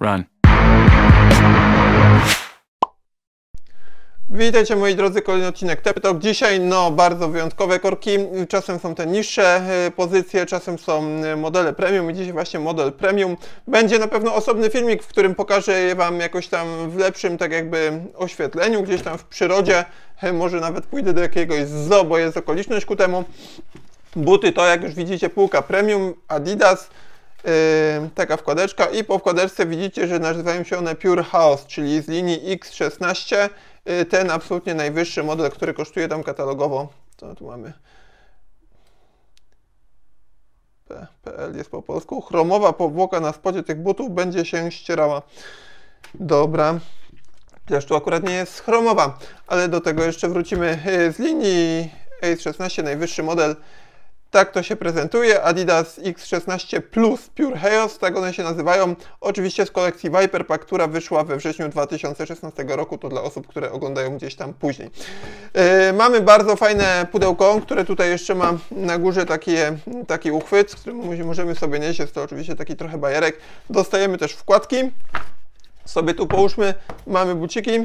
Run. Witajcie moi drodzy, kolejny odcinek Teptok. Dzisiaj no bardzo wyjątkowe korki, czasem są te niższe e, pozycje, czasem są e, modele premium i dzisiaj właśnie model premium. Będzie na pewno osobny filmik, w którym pokażę Wam jakoś tam w lepszym tak jakby oświetleniu, gdzieś tam w przyrodzie, e, może nawet pójdę do jakiegoś zoo, bo jest okoliczność ku temu. Buty to jak już widzicie półka premium, Adidas, taka wkładeczka i po wkładeczce widzicie, że nazywają się one Pure House, czyli z linii X16 y, ten absolutnie najwyższy model, który kosztuje tam katalogowo, co tu mamy, PL jest po polsku, chromowa powłoka na spodzie tych butów będzie się ścierała. Dobra. Chociaż tu akurat nie jest chromowa, ale do tego jeszcze wrócimy. Y, z linii x 16 najwyższy model tak to się prezentuje. Adidas X16 Plus Pure Chaos, tak one się nazywają. Oczywiście z kolekcji Viperpa, która wyszła we wrześniu 2016 roku. To dla osób, które oglądają gdzieś tam później. Yy, mamy bardzo fajne pudełko, które tutaj jeszcze ma na górze takie, taki uchwyt, z którym możemy sobie nieść. Jest to oczywiście taki trochę bajerek. Dostajemy też wkładki. Sobie tu połóżmy. Mamy buciki.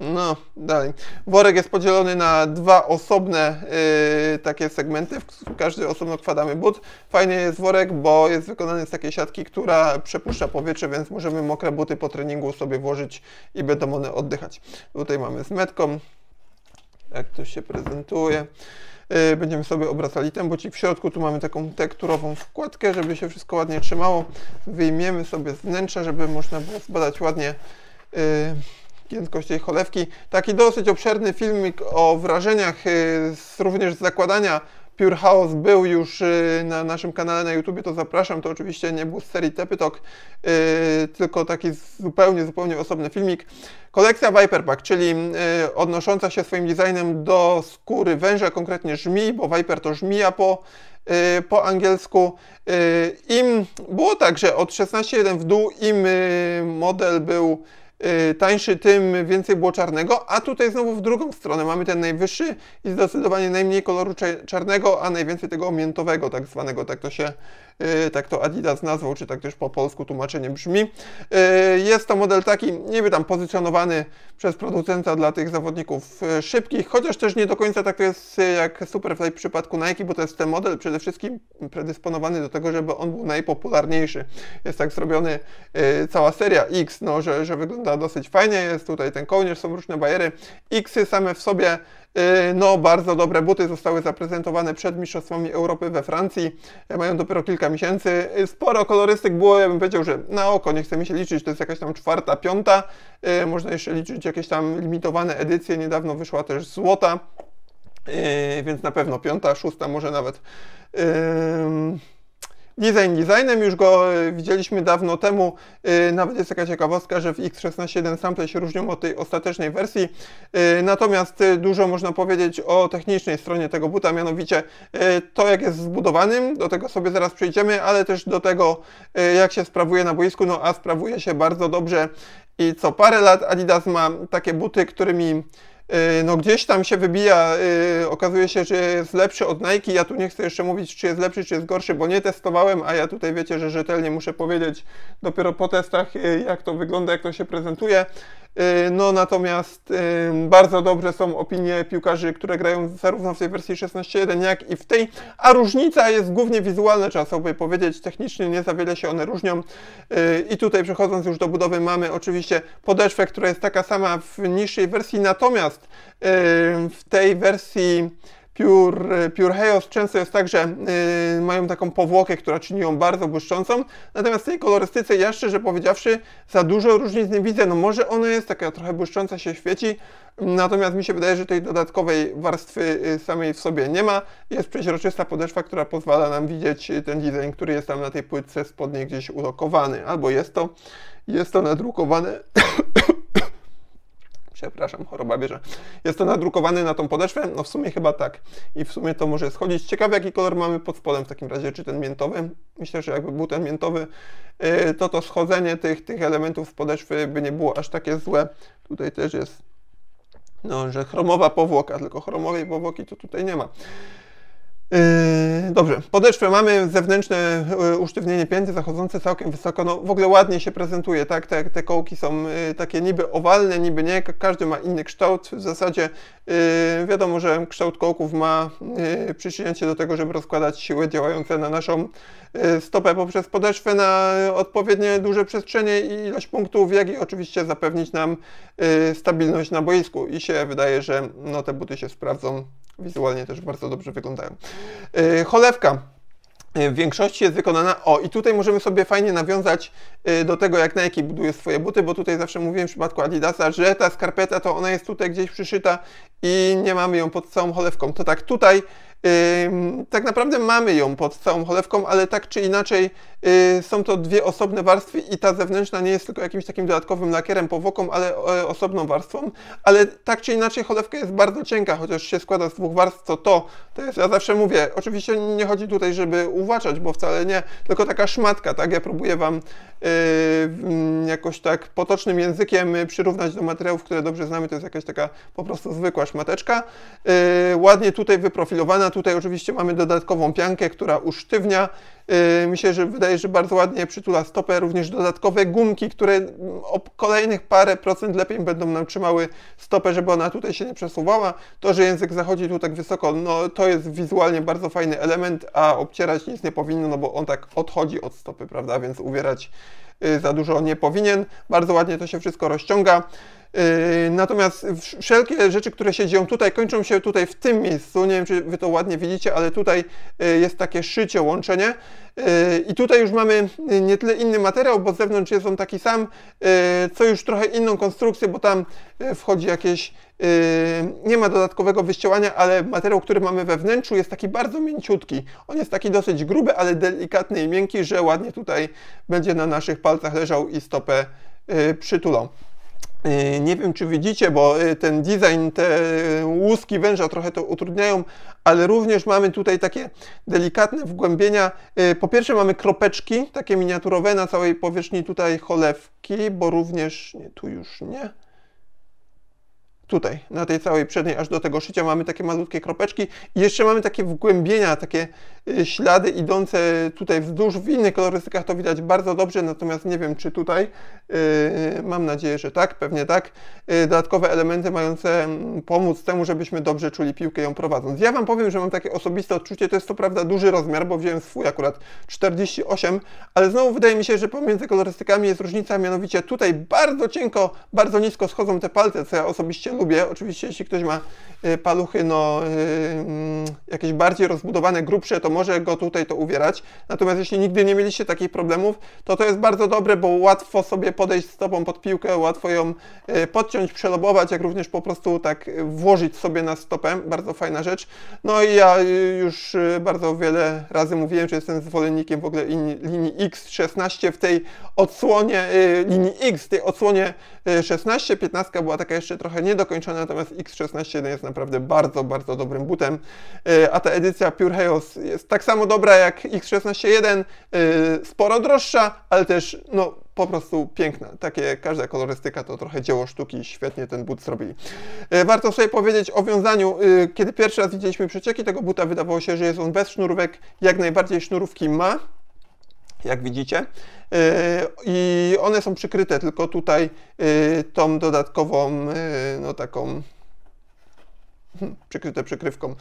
No, dalej. Worek jest podzielony na dwa osobne yy, takie segmenty, w każdy osobno kwadamy but. Fajny jest worek, bo jest wykonany z takiej siatki, która przepuszcza powietrze, więc możemy mokre buty po treningu sobie włożyć i będą one oddychać. Tutaj mamy z metką, jak to się prezentuje. Yy, będziemy sobie obracali ten bucik. W środku tu mamy taką tekturową wkładkę, żeby się wszystko ładnie trzymało. Wyjmiemy sobie z wnętrza, żeby można było zbadać ładnie yy, jej cholewki. Taki dosyć obszerny filmik o wrażeniach y, z, również z zakładania Pure House był już y, na naszym kanale na YouTube, to zapraszam. To oczywiście nie był z serii Tepitok, yy, tylko taki zupełnie, zupełnie osobny filmik. Kolekcja Viperpack, czyli yy, odnosząca się swoim designem do skóry węża, konkretnie żmi, bo Viper to żmija po, yy, po angielsku. Y, Im było tak, że od 16.1 w dół im model był Y, tańszy, tym więcej było czarnego, a tutaj znowu w drugą stronę mamy ten najwyższy i zdecydowanie najmniej koloru czarnego, a najwięcej tego omiętowego tak zwanego, tak to się Y, tak to Adidas nazwał, czy tak też po polsku tłumaczenie brzmi. Y, jest to model taki niby tam pozycjonowany przez producenta dla tych zawodników y, szybkich, chociaż też nie do końca tak to jest jak Superfly w przypadku Nike, bo to jest ten model przede wszystkim predysponowany do tego, żeby on był najpopularniejszy. Jest tak zrobiony cała seria X, no, że, że wygląda dosyć fajnie, jest tutaj ten kołnierz, są różne bajery. Xy same w sobie Y, no, bardzo dobre buty zostały zaprezentowane przed Mistrzostwami Europy we Francji. E, mają dopiero kilka miesięcy. Y, sporo kolorystyk było, ja bym powiedział, że na oko, nie chcemy się liczyć, to jest jakaś tam czwarta, piąta. Y, można jeszcze liczyć jakieś tam limitowane edycje. Niedawno wyszła też złota, więc na pewno piąta, szósta, może nawet. Design designem, już go y, widzieliśmy dawno temu, y, nawet jest taka ciekawostka, że w X16 ten sample się różnią od tej ostatecznej wersji, y, natomiast dużo można powiedzieć o technicznej stronie tego buta, mianowicie to jak jest zbudowanym do tego sobie zaraz przejdziemy, ale też do tego jak się sprawuje na boisku, no a sprawuje się bardzo dobrze i co parę lat Adidas ma takie buty, którymi Y, no gdzieś tam się wybija, y, okazuje się, że jest lepszy od Nike. Ja tu nie chcę jeszcze mówić, czy jest lepszy, czy jest gorszy, bo nie testowałem, a ja tutaj wiecie, że rzetelnie muszę powiedzieć dopiero po testach, y, jak to wygląda, jak to się prezentuje. No natomiast bardzo dobrze są opinie piłkarzy, które grają zarówno w tej wersji 16.1, jak i w tej, a różnica jest głównie wizualna, trzeba sobie powiedzieć, technicznie nie za wiele się one różnią. I tutaj przechodząc już do budowy mamy oczywiście podeszwę, która jest taka sama w niższej wersji, natomiast Natomiast y, w tej wersji Pure, Pure Chaos często jest tak, że y, mają taką powłokę, która czyni ją bardzo błyszczącą. Natomiast w tej kolorystyce ja szczerze powiedziawszy za dużo różnic nie widzę. No może ona jest taka trochę błyszcząca, się świeci. Natomiast mi się wydaje, że tej dodatkowej warstwy y, samej w sobie nie ma. Jest przeźroczysta podeszwa, która pozwala nam widzieć ten design, który jest tam na tej płytce spodniej gdzieś ulokowany. Albo jest to, jest to nadrukowane przepraszam, choroba bierze. Jest to nadrukowane na tą podeszwę? No w sumie chyba tak. I w sumie to może schodzić. Ciekawe, jaki kolor mamy pod spodem w takim razie, czy ten miętowy. Myślę, że jakby był ten miętowy, y, to to schodzenie tych, tych elementów podeszwy by nie było aż takie złe. Tutaj też jest, no, że chromowa powłoka, tylko chromowej powłoki to tutaj nie ma. Yy, dobrze, podeszwę mamy zewnętrzne yy, usztywnienie pięty zachodzące całkiem wysoko, no w ogóle ładnie się prezentuje, tak, te, te kołki są yy, takie niby owalne, niby nie, każdy ma inny kształt, w zasadzie wiadomo, że kształt kołków ma przyczyniać się do tego, żeby rozkładać siły działające na naszą stopę poprzez podeszwę na odpowiednie duże przestrzenie i ilość punktów, jak i oczywiście zapewnić nam stabilność na boisku i się wydaje, że no te buty się sprawdzą Wizualnie też bardzo dobrze wyglądają. Y, cholewka y, w większości jest wykonana. O, i tutaj możemy sobie fajnie nawiązać y, do tego, jak Nike buduje swoje buty, bo tutaj zawsze mówiłem w przypadku Adidasa, że ta skarpeta to ona jest tutaj gdzieś przyszyta i nie mamy ją pod całą cholewką. To tak tutaj tak naprawdę mamy ją pod całą cholewką, ale tak czy inaczej y, są to dwie osobne warstwy i ta zewnętrzna nie jest tylko jakimś takim dodatkowym lakierem, powłoką, ale osobną warstwą. Ale tak czy inaczej cholewka jest bardzo cienka, chociaż się składa z dwóch warstw, Co to, to jest, ja zawsze mówię, oczywiście nie chodzi tutaj, żeby uważać, bo wcale nie, tylko taka szmatka, tak? Ja próbuję Wam y, mm, jakoś tak potocznym językiem y, przyrównać do materiałów, które dobrze znamy, to jest jakaś taka po prostu zwykła szmateczka, ładnie tutaj wyprofilowana, Tutaj oczywiście mamy dodatkową piankę, która usztywnia. Y, mi się że wydaje, że bardzo ładnie przytula stopę. Również dodatkowe gumki, które mm, o kolejnych parę procent lepiej będą nam trzymały stopę, żeby ona tutaj się nie przesuwała. To, że język zachodzi tu tak wysoko, no to jest wizualnie bardzo fajny element, a obcierać nic nie powinno, no bo on tak odchodzi od stopy, prawda? Więc uwierać y, za dużo nie powinien. Bardzo ładnie to się wszystko rozciąga. Yy, natomiast wszelkie rzeczy, które się dzieją tutaj, kończą się tutaj w tym miejscu. Nie wiem, czy Wy to ładnie widzicie, ale tutaj yy, jest takie szycie, łączenie. Yy, I tutaj już mamy nie tyle inny materiał, bo z zewnątrz jest on taki sam, co już trochę inną konstrukcję, bo tam wchodzi jakieś, nie ma dodatkowego wyścielania, ale materiał, który mamy we wnętrzu jest taki bardzo mięciutki. On jest taki dosyć gruby, ale delikatny i miękki, że ładnie tutaj będzie na naszych palcach leżał i stopę przytulą. Y, nie wiem, czy widzicie, bo y, ten design, te y, łuski węża trochę to utrudniają, ale również mamy tutaj takie delikatne wgłębienia. Po pierwsze mamy kropeczki, takie miniaturowe na całej powierzchni tutaj cholewki, bo również, nie, tu już nie, tutaj, na tej całej przedniej, aż do tego szycia mamy takie malutkie kropeczki i jeszcze mamy takie wgłębienia, takie y, ślady idące tutaj wzdłuż. W innych kolorystykach to widać bardzo dobrze, natomiast nie wiem, czy tutaj, y, y, mam nadzieję, że tak, pewnie tak, dodatkowe elementy mające mm, pomóc temu, żebyśmy dobrze czuli piłkę ją prowadząc. Ja Wam powiem, że mam takie osobiste odczucie, to jest to prawda duży rozmiar, bo wziąłem swój akurat 48, ale znowu wydaje mi się, że pomiędzy kolorystykami jest różnica, mianowicie tutaj bardzo cienko, bardzo nisko schodzą te palce, co ja osobiście lubię. Oczywiście, jeśli ktoś ma y, paluchy no, y, mm, jakieś bardziej rozbudowane, grubsze, to może go tutaj to uwierać. Natomiast jeśli nigdy nie mieliście takich problemów, to to jest bardzo dobre, bo łatwo sobie podejść z tobą pod piłkę, łatwo ją y, podciąć, przelobować, jak również po prostu tak włożyć sobie na stopę. Bardzo fajna rzecz. No i ja już bardzo wiele razy mówiłem, że jestem zwolennikiem w ogóle linii X16 w tej odsłonie, linii X, tej odsłonie 16, 15 była taka jeszcze trochę nie do zakończone, natomiast X16 jest naprawdę bardzo, bardzo dobrym butem, e, a ta edycja Pure Chaos jest tak samo dobra jak X16.1, e, sporo droższa, ale też no, po prostu piękna. Takie każda kolorystyka to trochę dzieło sztuki, świetnie ten but zrobili. E, warto sobie powiedzieć o wiązaniu. Kiedy pierwszy raz widzieliśmy przecieki tego buta, wydawało się, że jest on bez sznurówek, jak najbardziej sznurówki ma, jak widzicie. E, i one są przykryte tylko tutaj e, tą dodatkową, e, no taką hmm, przykryte przykrywką.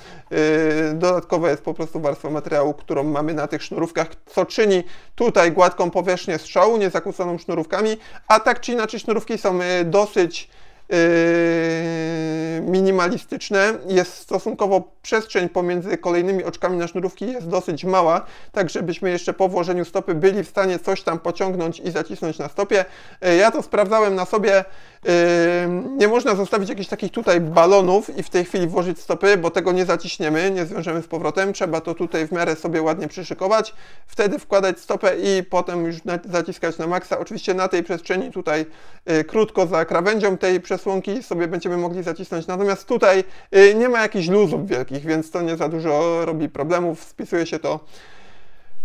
Dodatkowa jest po prostu warstwa materiału, którą mamy na tych sznurówkach, co czyni tutaj gładką powierzchnię strzału, niezakłóconą sznurówkami, a tak czy inaczej sznurówki są dosyć Yy, minimalistyczne. Jest stosunkowo przestrzeń pomiędzy kolejnymi oczkami na sznurówki jest dosyć mała, tak żebyśmy jeszcze po włożeniu stopy byli w stanie coś tam pociągnąć i zacisnąć na stopie. Yy, ja to sprawdzałem na sobie. Yy, nie można zostawić jakichś takich tutaj balonów i w tej chwili włożyć stopy, bo tego nie zaciśniemy, nie zwiążemy z powrotem. Trzeba to tutaj w miarę sobie ładnie przyszykować, wtedy wkładać stopę i potem już zaciskać na maksa. Oczywiście na tej przestrzeni tutaj krótko za krawędzią tej przestrzeni przesłonki sobie będziemy mogli zacisnąć. Natomiast tutaj y, nie ma jakichś luzów wielkich, więc to nie za dużo robi problemów. Spisuje się to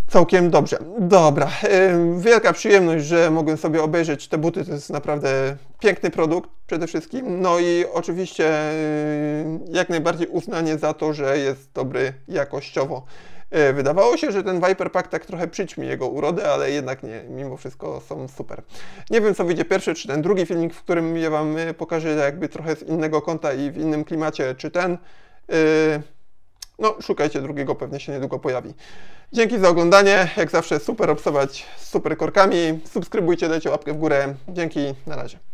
całkiem dobrze. Dobra, y, wielka przyjemność, że mogłem sobie obejrzeć te buty. To jest naprawdę piękny produkt przede wszystkim. No i oczywiście y, jak najbardziej uznanie za to, że jest dobry jakościowo. E, wydawało się, że ten Viper Pack tak trochę przyćmi jego urodę, ale jednak nie, mimo wszystko są super. Nie wiem, co wyjdzie pierwszy, czy ten drugi filmik, w którym ja Wam e, pokażę jakby trochę z innego kąta i w innym klimacie, czy ten. E, no, szukajcie drugiego, pewnie się niedługo pojawi. Dzięki za oglądanie. Jak zawsze super obsować z super korkami. Subskrybujcie, dajcie łapkę w górę. Dzięki, na razie.